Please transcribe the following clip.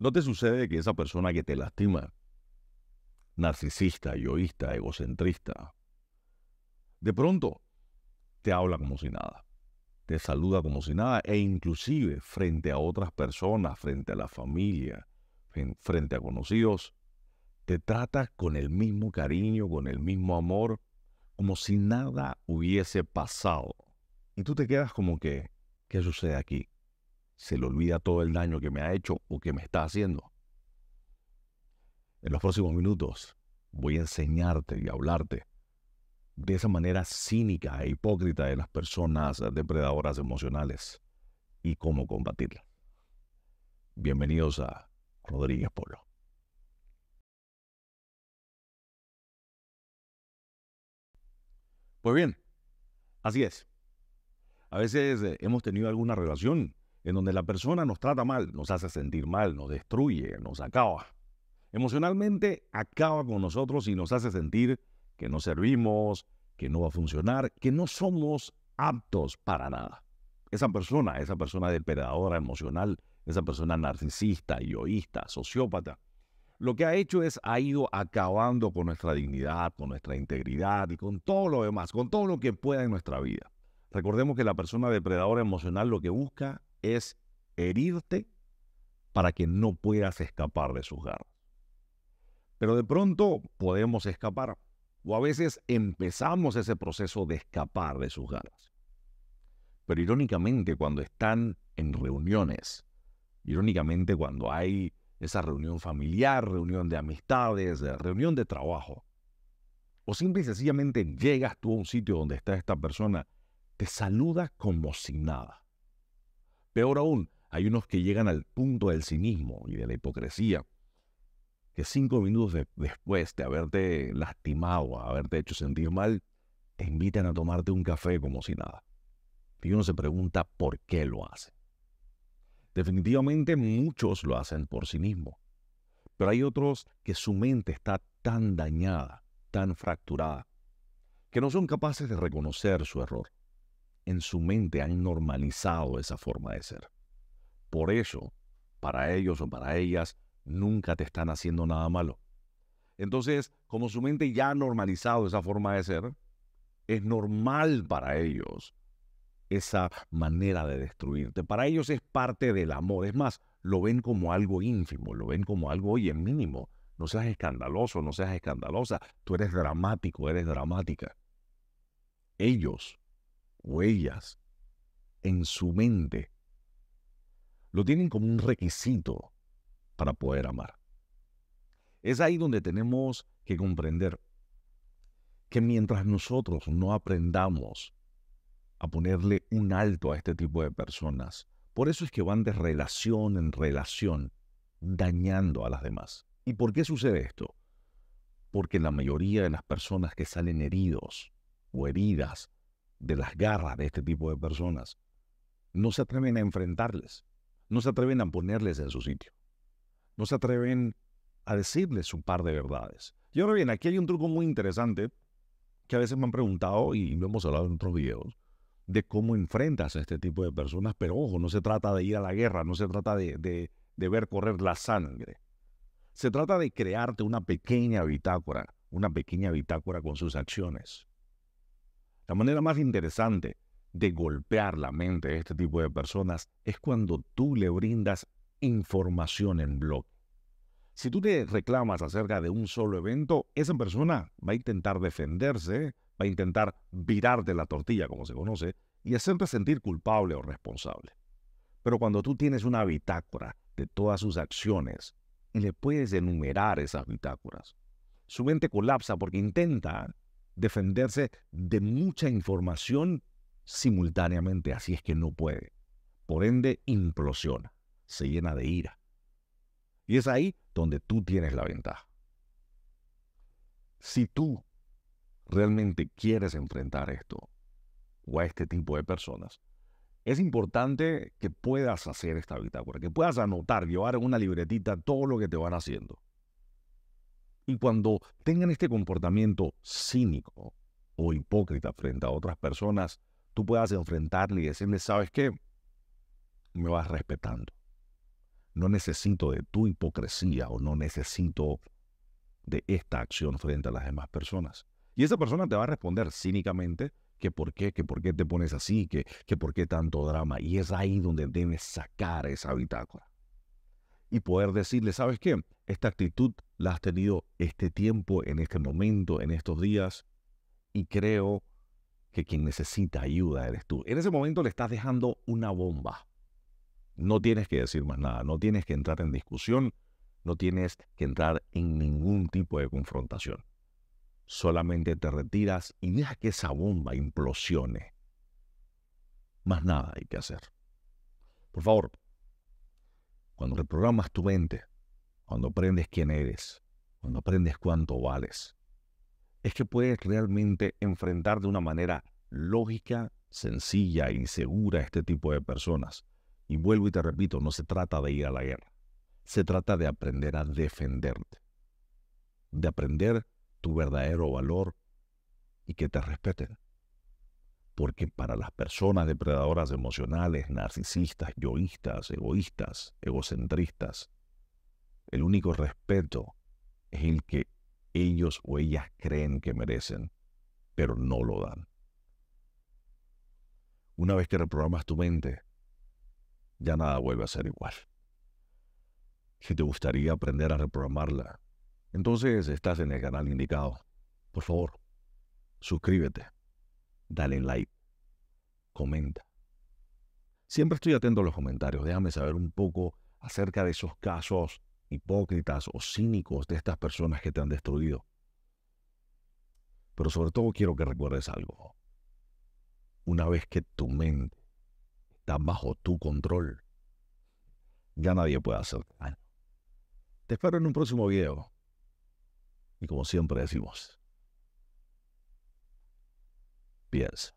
¿No te sucede que esa persona que te lastima, narcisista, yoísta, egocentrista, de pronto te habla como si nada, te saluda como si nada e inclusive frente a otras personas, frente a la familia, frente a conocidos, te trata con el mismo cariño, con el mismo amor, como si nada hubiese pasado. Y tú te quedas como que, ¿qué sucede aquí? se le olvida todo el daño que me ha hecho o que me está haciendo. En los próximos minutos voy a enseñarte y hablarte de esa manera cínica e hipócrita de las personas depredadoras emocionales y cómo combatirla. Bienvenidos a Rodríguez Polo. Pues bien, así es. A veces eh, hemos tenido alguna relación en donde la persona nos trata mal, nos hace sentir mal, nos destruye, nos acaba. Emocionalmente acaba con nosotros y nos hace sentir que no servimos, que no va a funcionar, que no somos aptos para nada. Esa persona, esa persona depredadora emocional, esa persona narcisista, yoísta, sociópata, lo que ha hecho es ha ido acabando con nuestra dignidad, con nuestra integridad y con todo lo demás, con todo lo que pueda en nuestra vida. Recordemos que la persona depredadora emocional lo que busca es herirte para que no puedas escapar de sus garras. Pero de pronto podemos escapar, o a veces empezamos ese proceso de escapar de sus garras. Pero irónicamente, cuando están en reuniones, irónicamente cuando hay esa reunión familiar, reunión de amistades, reunión de trabajo, o simple y sencillamente llegas tú a un sitio donde está esta persona, te saluda como si nada. Peor aún, hay unos que llegan al punto del cinismo y de la hipocresía, que cinco minutos después de haberte lastimado, haberte hecho sentir mal, te invitan a tomarte un café como si nada. Y uno se pregunta por qué lo hace. Definitivamente muchos lo hacen por sí mismo, pero hay otros que su mente está tan dañada, tan fracturada, que no son capaces de reconocer su error en su mente han normalizado esa forma de ser. Por eso, para ellos o para ellas, nunca te están haciendo nada malo. Entonces, como su mente ya ha normalizado esa forma de ser, es normal para ellos esa manera de destruirte. Para ellos es parte del amor. Es más, lo ven como algo ínfimo, lo ven como algo, en mínimo. No seas escandaloso, no seas escandalosa. Tú eres dramático, eres dramática. Ellos huellas en su mente, lo tienen como un requisito para poder amar. Es ahí donde tenemos que comprender que mientras nosotros no aprendamos a ponerle un alto a este tipo de personas, por eso es que van de relación en relación, dañando a las demás. ¿Y por qué sucede esto? Porque la mayoría de las personas que salen heridos o heridas de las garras de este tipo de personas, no se atreven a enfrentarles, no se atreven a ponerles en su sitio, no se atreven a decirles un par de verdades. Y ahora bien, aquí hay un truco muy interesante que a veces me han preguntado y lo hemos hablado en otros videos, de cómo enfrentas a este tipo de personas, pero ojo, no se trata de ir a la guerra, no se trata de, de ver correr la sangre. Se trata de crearte una pequeña bitácora, una pequeña bitácora con sus acciones la manera más interesante de golpear la mente de este tipo de personas es cuando tú le brindas información en bloque. Si tú te reclamas acerca de un solo evento, esa persona va a intentar defenderse, va a intentar virarte la tortilla, como se conoce, y hacerte sentir culpable o responsable. Pero cuando tú tienes una bitácora de todas sus acciones y le puedes enumerar esas bitácoras, su mente colapsa porque intenta defenderse de mucha información simultáneamente, así es que no puede. Por ende, implosiona, se llena de ira. Y es ahí donde tú tienes la ventaja. Si tú realmente quieres enfrentar esto o a este tipo de personas, es importante que puedas hacer esta bitácora, que puedas anotar, llevar una libretita todo lo que te van haciendo. Y cuando tengan este comportamiento cínico o hipócrita frente a otras personas, tú puedas enfrentarle y decirle, ¿sabes qué? Me vas respetando. No necesito de tu hipocresía o no necesito de esta acción frente a las demás personas. Y esa persona te va a responder cínicamente que por qué, que por qué te pones así, que, que por qué tanto drama. Y es ahí donde debes sacar esa bitácora y poder decirle, ¿sabes qué? Esta actitud la has tenido este tiempo, en este momento, en estos días, y creo que quien necesita ayuda eres tú. En ese momento le estás dejando una bomba. No tienes que decir más nada, no tienes que entrar en discusión, no tienes que entrar en ningún tipo de confrontación. Solamente te retiras y deja que esa bomba implosione. Más nada hay que hacer. Por favor, cuando reprogramas tu mente, cuando aprendes quién eres, cuando aprendes cuánto vales, es que puedes realmente enfrentar de una manera lógica, sencilla y segura a este tipo de personas. Y vuelvo y te repito, no se trata de ir a la guerra, se trata de aprender a defenderte, de aprender tu verdadero valor y que te respeten. Porque para las personas depredadoras emocionales, narcisistas, yoístas, egoístas, egocentristas, el único respeto es el que ellos o ellas creen que merecen, pero no lo dan. Una vez que reprogramas tu mente, ya nada vuelve a ser igual. Si te gustaría aprender a reprogramarla, entonces estás en el canal indicado. Por favor, suscríbete dale like, comenta. Siempre estoy atento a los comentarios, déjame saber un poco acerca de esos casos hipócritas o cínicos de estas personas que te han destruido. Pero sobre todo quiero que recuerdes algo. Una vez que tu mente está bajo tu control, ya nadie puede hacer daño. Te espero en un próximo video. Y como siempre decimos, beers.